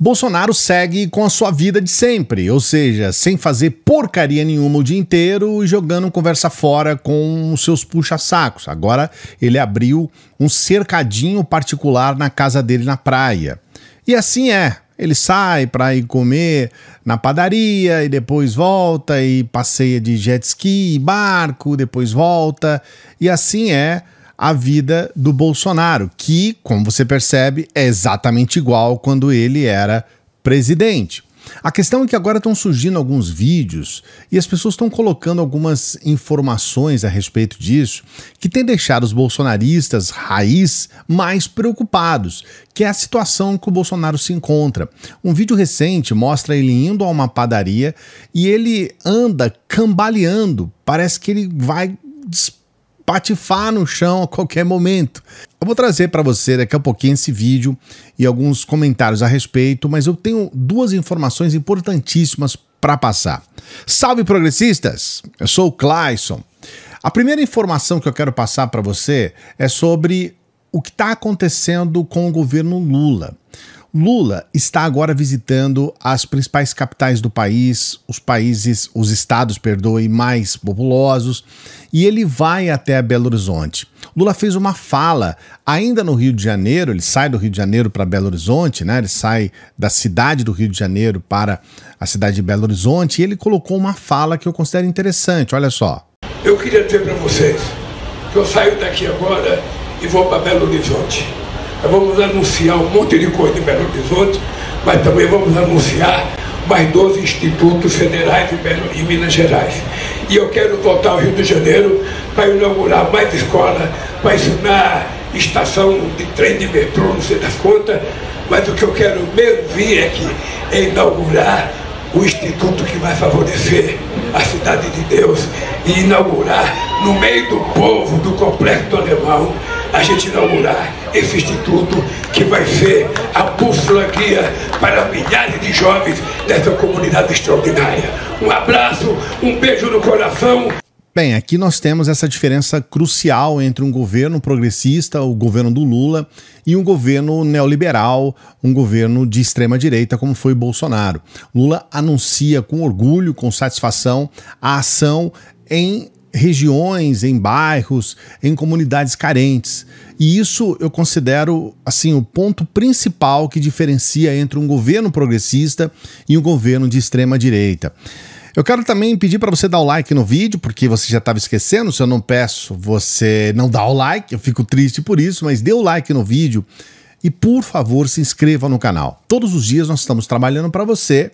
Bolsonaro segue com a sua vida de sempre, ou seja, sem fazer porcaria nenhuma o dia inteiro e jogando conversa fora com os seus puxa-sacos. Agora ele abriu um cercadinho particular na casa dele na praia. E assim é. Ele sai para ir comer na padaria e depois volta e passeia de jet ski, barco, depois volta. E assim é a vida do Bolsonaro, que, como você percebe, é exatamente igual quando ele era presidente. A questão é que agora estão surgindo alguns vídeos e as pessoas estão colocando algumas informações a respeito disso que tem deixado os bolsonaristas raiz mais preocupados, que é a situação que o Bolsonaro se encontra. Um vídeo recente mostra ele indo a uma padaria e ele anda cambaleando, parece que ele vai patifar no chão a qualquer momento. Eu vou trazer para você daqui a pouquinho esse vídeo e alguns comentários a respeito, mas eu tenho duas informações importantíssimas para passar. Salve progressistas! Eu sou o Clayson. A primeira informação que eu quero passar para você é sobre o que está acontecendo com o governo Lula. Lula está agora visitando as principais capitais do país, os países, os estados, perdoe, mais populosos, e ele vai até Belo Horizonte. Lula fez uma fala ainda no Rio de Janeiro, ele sai do Rio de Janeiro para Belo Horizonte, né? Ele sai da cidade do Rio de Janeiro para a cidade de Belo Horizonte e ele colocou uma fala que eu considero interessante. Olha só. Eu queria dizer para vocês que eu saio daqui agora e vou para Belo Horizonte nós vamos anunciar um monte de coisa em Belo Horizonte, mas também vamos anunciar mais 12 institutos federais em, Belo, em Minas Gerais. E eu quero voltar ao Rio de Janeiro para inaugurar mais escola, para ensinar estação de trem de metrô, não sei das contas, mas o que eu quero mesmo vir aqui é inaugurar o instituto que vai favorecer a cidade de Deus e inaugurar no meio do povo do complexo do alemão a gente inaugurar esse instituto que vai ser a bússola guia para milhares de jovens dessa comunidade extraordinária. Um abraço, um beijo no coração. Bem, aqui nós temos essa diferença crucial entre um governo progressista, o governo do Lula, e um governo neoliberal, um governo de extrema direita, como foi Bolsonaro. Lula anuncia com orgulho, com satisfação, a ação em regiões, em bairros, em comunidades carentes. E isso eu considero assim o ponto principal que diferencia entre um governo progressista e um governo de extrema direita. Eu quero também pedir para você dar o like no vídeo, porque você já estava esquecendo. Se eu não peço, você não dá o like. Eu fico triste por isso, mas dê o like no vídeo e por favor se inscreva no canal. Todos os dias nós estamos trabalhando para você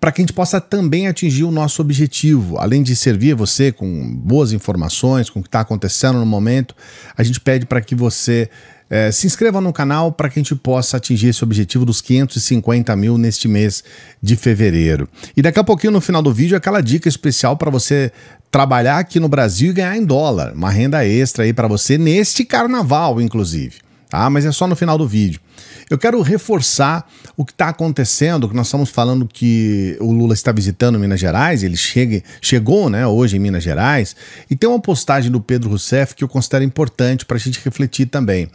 para que a gente possa também atingir o nosso objetivo. Além de servir você com boas informações, com o que está acontecendo no momento, a gente pede para que você é, se inscreva no canal para que a gente possa atingir esse objetivo dos 550 mil neste mês de fevereiro. E daqui a pouquinho, no final do vídeo, aquela dica especial para você trabalhar aqui no Brasil e ganhar em dólar, uma renda extra aí para você neste carnaval, inclusive tá? Mas é só no final do vídeo. Eu quero reforçar o que está acontecendo, que nós estamos falando que o Lula está visitando Minas Gerais, ele chegue, chegou né, hoje em Minas Gerais, e tem uma postagem do Pedro Rousseff que eu considero importante para a gente refletir também.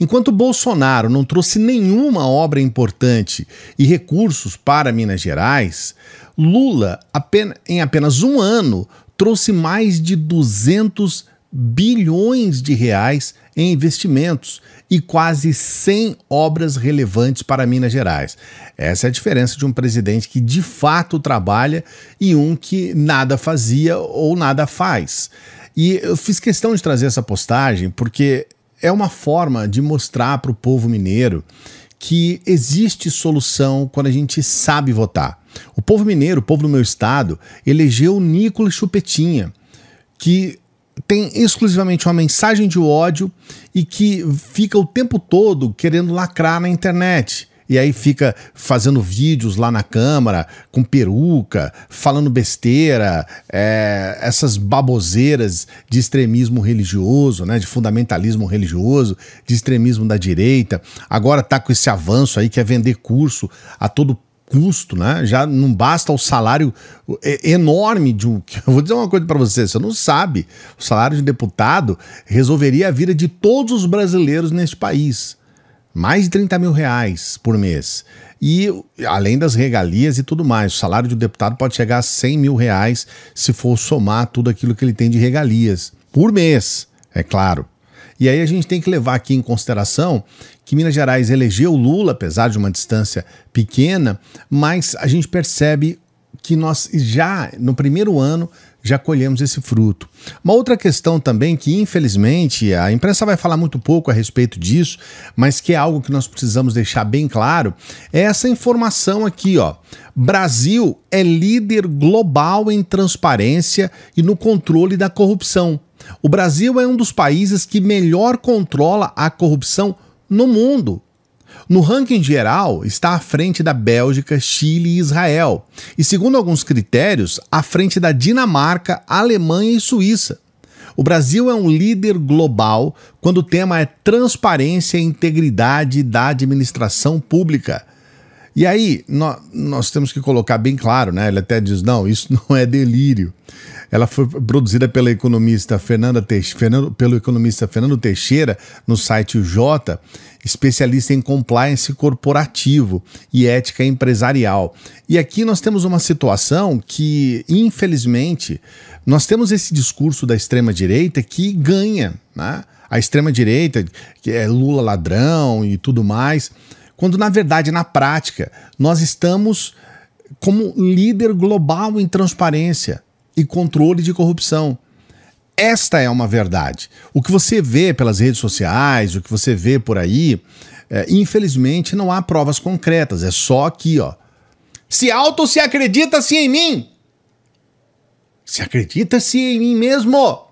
Enquanto Bolsonaro não trouxe nenhuma obra importante e recursos para Minas Gerais, Lula, em apenas um ano, trouxe mais de 200 bilhões de reais em investimentos e quase 100 obras relevantes para Minas Gerais. Essa é a diferença de um presidente que de fato trabalha e um que nada fazia ou nada faz. E eu fiz questão de trazer essa postagem porque é uma forma de mostrar para o povo mineiro que existe solução quando a gente sabe votar. O povo mineiro, o povo do meu estado, elegeu Nicolas Chupetinha, que tem exclusivamente uma mensagem de ódio e que fica o tempo todo querendo lacrar na internet. E aí fica fazendo vídeos lá na câmara, com peruca, falando besteira, é, essas baboseiras de extremismo religioso, né, de fundamentalismo religioso, de extremismo da direita. Agora tá com esse avanço aí que é vender curso a todo custo, né? Já não basta o salário enorme de um. Eu vou dizer uma coisa para você: você não sabe. O salário de um deputado resolveria a vida de todos os brasileiros neste país. Mais de 30 mil reais por mês. E além das regalias e tudo mais, o salário de um deputado pode chegar a 100 mil reais se for somar tudo aquilo que ele tem de regalias por mês, é claro. E aí a gente tem que levar aqui em consideração que Minas Gerais elegeu Lula, apesar de uma distância pequena, mas a gente percebe que nós já no primeiro ano já colhemos esse fruto. Uma outra questão também que infelizmente a imprensa vai falar muito pouco a respeito disso, mas que é algo que nós precisamos deixar bem claro, é essa informação aqui, ó. Brasil é líder global em transparência e no controle da corrupção. O Brasil é um dos países que melhor controla a corrupção no mundo. No ranking geral, está à frente da Bélgica, Chile e Israel, e, segundo alguns critérios, à frente da Dinamarca, Alemanha e Suíça. O Brasil é um líder global quando o tema é transparência e integridade da administração pública. E aí, nós, nós temos que colocar bem claro, né? Ele até diz: não, isso não é delírio. Ela foi produzida pela economista Fernanda Teixeira, Fernando, pelo economista Fernando Teixeira no site J, especialista em compliance corporativo e ética empresarial. E aqui nós temos uma situação que, infelizmente, nós temos esse discurso da extrema direita que ganha, né? A extrema direita, que é Lula ladrão e tudo mais. Quando na verdade, na prática, nós estamos como líder global em transparência e controle de corrupção. Esta é uma verdade. O que você vê pelas redes sociais, o que você vê por aí, é, infelizmente não há provas concretas, é só aqui, ó. Se auto se acredita-se em mim. Se acredita-se em mim mesmo.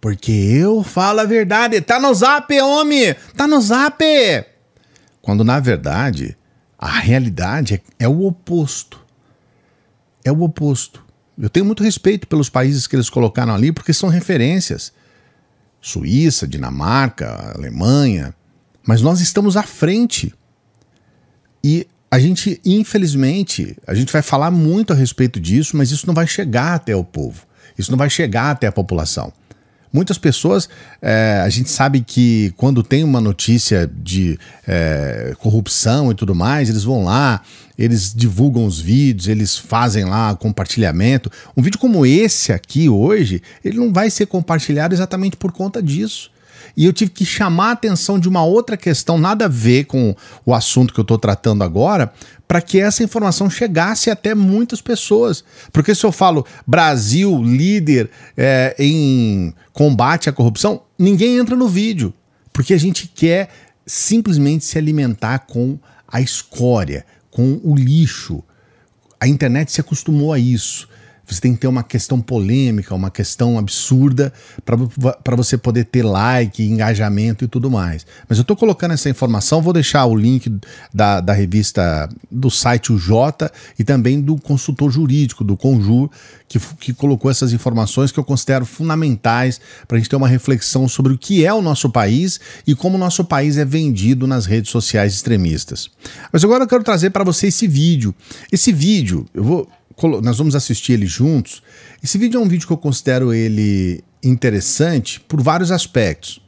Porque eu falo a verdade. Tá no zap, homem! Tá no zap! Quando na verdade a realidade é, é o oposto. É o oposto. Eu tenho muito respeito pelos países que eles colocaram ali porque são referências. Suíça, Dinamarca, Alemanha. Mas nós estamos à frente. E a gente, infelizmente, a gente vai falar muito a respeito disso, mas isso não vai chegar até o povo. Isso não vai chegar até a população. Muitas pessoas, é, a gente sabe que quando tem uma notícia de é, corrupção e tudo mais, eles vão lá, eles divulgam os vídeos, eles fazem lá compartilhamento. Um vídeo como esse aqui hoje, ele não vai ser compartilhado exatamente por conta disso e eu tive que chamar a atenção de uma outra questão, nada a ver com o assunto que eu estou tratando agora, para que essa informação chegasse até muitas pessoas. Porque se eu falo Brasil líder é, em combate à corrupção, ninguém entra no vídeo, porque a gente quer simplesmente se alimentar com a escória, com o lixo. A internet se acostumou a isso. Você tem que ter uma questão polêmica, uma questão absurda para você poder ter like, engajamento e tudo mais. Mas eu estou colocando essa informação, vou deixar o link da, da revista, do site UJ e também do consultor jurídico, do Conjur, que, que colocou essas informações que eu considero fundamentais para a gente ter uma reflexão sobre o que é o nosso país e como o nosso país é vendido nas redes sociais extremistas. Mas agora eu quero trazer para você esse vídeo. Esse vídeo, eu vou nós vamos assistir ele juntos. Esse vídeo é um vídeo que eu considero ele interessante por vários aspectos.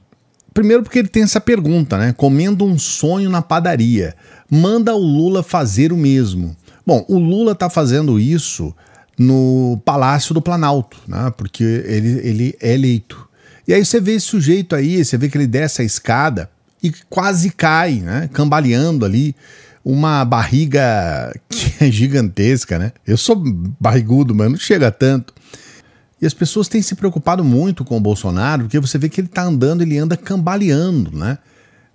Primeiro porque ele tem essa pergunta, né? Comendo um sonho na padaria. Manda o Lula fazer o mesmo. Bom, o Lula está fazendo isso no Palácio do Planalto, né? Porque ele, ele é eleito. E aí você vê esse sujeito aí, você vê que ele desce a escada e quase cai, né? Cambaleando ali uma barriga que é gigantesca, né? Eu sou barrigudo, mas não chega tanto. E as pessoas têm se preocupado muito com o Bolsonaro, porque você vê que ele tá andando, ele anda cambaleando, né?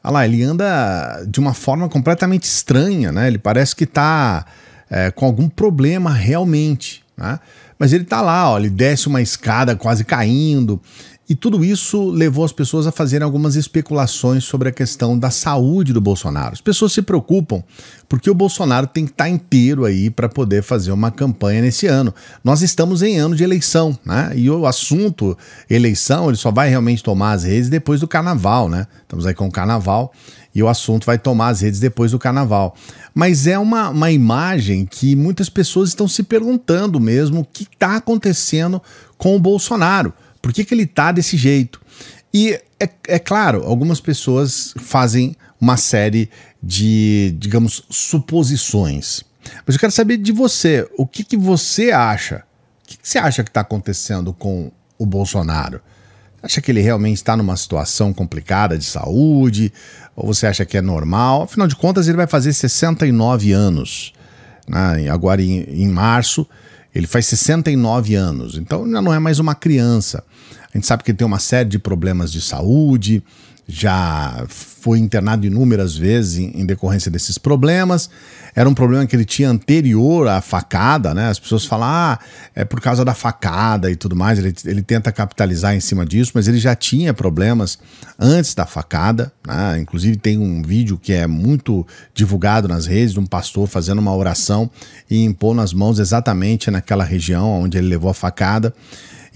Olha lá, ele anda de uma forma completamente estranha, né? Ele parece que tá é, com algum problema realmente, né? Mas ele tá lá, ó, ele desce uma escada quase caindo, e tudo isso levou as pessoas a fazerem algumas especulações sobre a questão da saúde do Bolsonaro. As pessoas se preocupam porque o Bolsonaro tem que estar inteiro aí para poder fazer uma campanha nesse ano. Nós estamos em ano de eleição, né? E o assunto eleição, ele só vai realmente tomar as redes depois do carnaval, né? Estamos aí com o carnaval e o assunto vai tomar as redes depois do carnaval. Mas é uma, uma imagem que muitas pessoas estão se perguntando mesmo o que está acontecendo com o Bolsonaro. Por que, que ele tá desse jeito? E é, é claro, algumas pessoas fazem uma série de, digamos, suposições. Mas eu quero saber de você, o que, que você acha? O que, que você acha que está acontecendo com o Bolsonaro? Acha que ele realmente está numa situação complicada de saúde? Ou você acha que é normal? Afinal de contas, ele vai fazer 69 anos. Né? Agora em, em março, ele faz 69 anos, então já não é mais uma criança. A gente sabe que ele tem uma série de problemas de saúde, já foi internado inúmeras vezes em, em, decorrência desses problemas. Era um problema que ele tinha anterior à facada, né? As pessoas falam, ah, é por causa da facada e tudo mais. Ele, ele tenta capitalizar em cima disso, mas ele já tinha problemas antes da facada. Né? Inclusive, tem um vídeo que é muito divulgado nas redes de um pastor fazendo uma oração e impor nas mãos exatamente naquela região onde ele levou a facada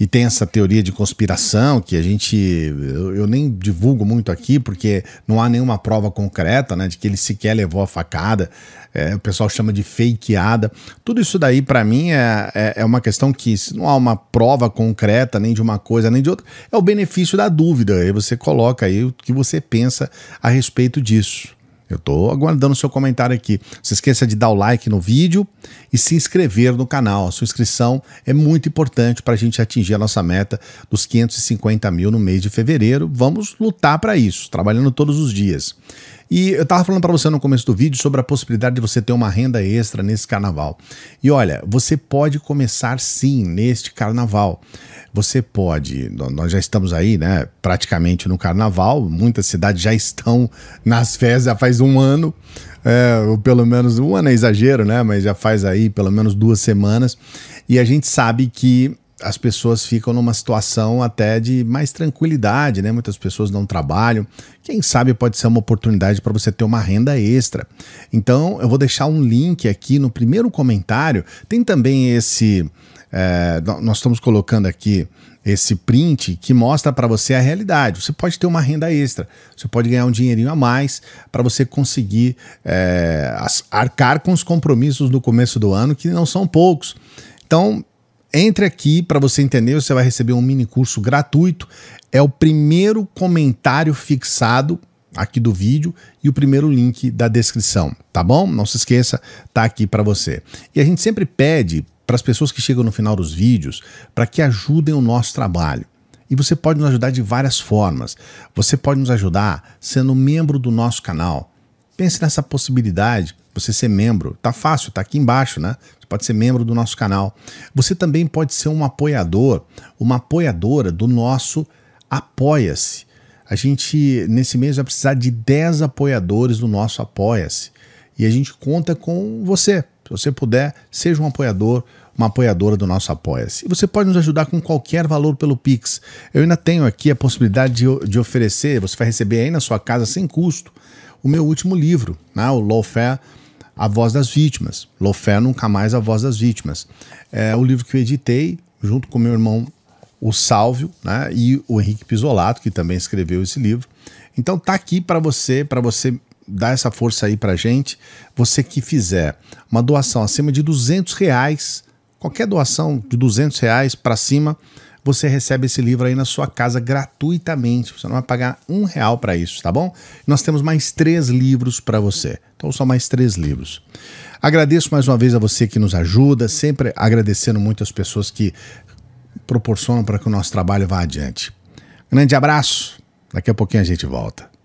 e tem essa teoria de conspiração que a gente eu, eu, nem divulgo muito aqui porque não há nenhuma prova concreta, né, de que ele sequer levou a facada. É, o pessoal chama de fakeada. Tudo isso daí para mim é, é, é, uma questão que se não há uma prova concreta nem de uma coisa nem de outra, é o benefício da dúvida. Aí você coloca aí o que você pensa a respeito disso. Eu estou aguardando o seu comentário aqui. Não se esqueça de dar o like no vídeo e se inscrever no canal. A sua inscrição é muito importante para a gente atingir a nossa meta dos 550 mil no mês de fevereiro. Vamos lutar para isso, trabalhando todos os dias. E eu estava falando para você no começo do vídeo sobre a possibilidade de você ter uma renda extra nesse carnaval. E olha, você pode começar sim neste carnaval. Você pode, nós já estamos aí, né, praticamente no carnaval, muitas cidades já estão nas férias já faz um ano, é, ou pelo menos um ano é exagero, né, mas já faz aí pelo menos duas semanas. E a gente sabe que as pessoas ficam numa situação até de mais tranquilidade, né? Muitas pessoas não trabalham. Quem sabe pode ser uma oportunidade para você ter uma renda extra. Então, eu vou deixar um link aqui no primeiro comentário. Tem também esse. É, nós estamos colocando aqui esse print que mostra para você a realidade. Você pode ter uma renda extra, você pode ganhar um dinheirinho a mais para você conseguir é, arcar com os compromissos do começo do ano, que não são poucos. Então, entre aqui para você entender, você vai receber um mini curso gratuito. É o primeiro comentário fixado aqui do vídeo e o primeiro link da descrição, tá bom? Não se esqueça, tá aqui para você. E a gente sempre pede para as pessoas que chegam no final dos vídeos para que ajudem o nosso trabalho. E você pode nos ajudar de várias formas. Você pode nos ajudar sendo membro do nosso canal Pense nessa possibilidade, você ser membro. Tá fácil, tá aqui embaixo, né? Você pode ser membro do nosso canal. Você também pode ser um apoiador, uma apoiadora do nosso Apoia-se. A gente, nesse mês, vai precisar de 10 apoiadores do nosso Apoia-se. E a gente conta com você. Se você puder, seja um apoiador, uma apoiadora do nosso Apoia-se. E você pode nos ajudar com qualquer valor pelo Pix. Eu ainda tenho aqui a possibilidade de, de oferecer, você vai receber aí na sua casa sem custo o meu último livro, né, o Lawfare, A Voz das Vítimas. Lawfare Nunca Mais A Voz das Vítimas. É o livro que eu editei junto com meu irmão o Salvio né, e o Henrique Pisolato, que também escreveu esse livro. Então tá aqui para você, para você dar essa força aí para gente. Você que fizer uma doação acima de 200 reais, qualquer doação de 200 reais para cima, você recebe esse livro aí na sua casa gratuitamente. Você não vai pagar um real para isso, tá bom? Nós temos mais três livros para você. Então, só mais três livros. Agradeço mais uma vez a você que nos ajuda, sempre agradecendo muito as pessoas que proporcionam para que o nosso trabalho vá adiante. Grande abraço, daqui a pouquinho a gente volta.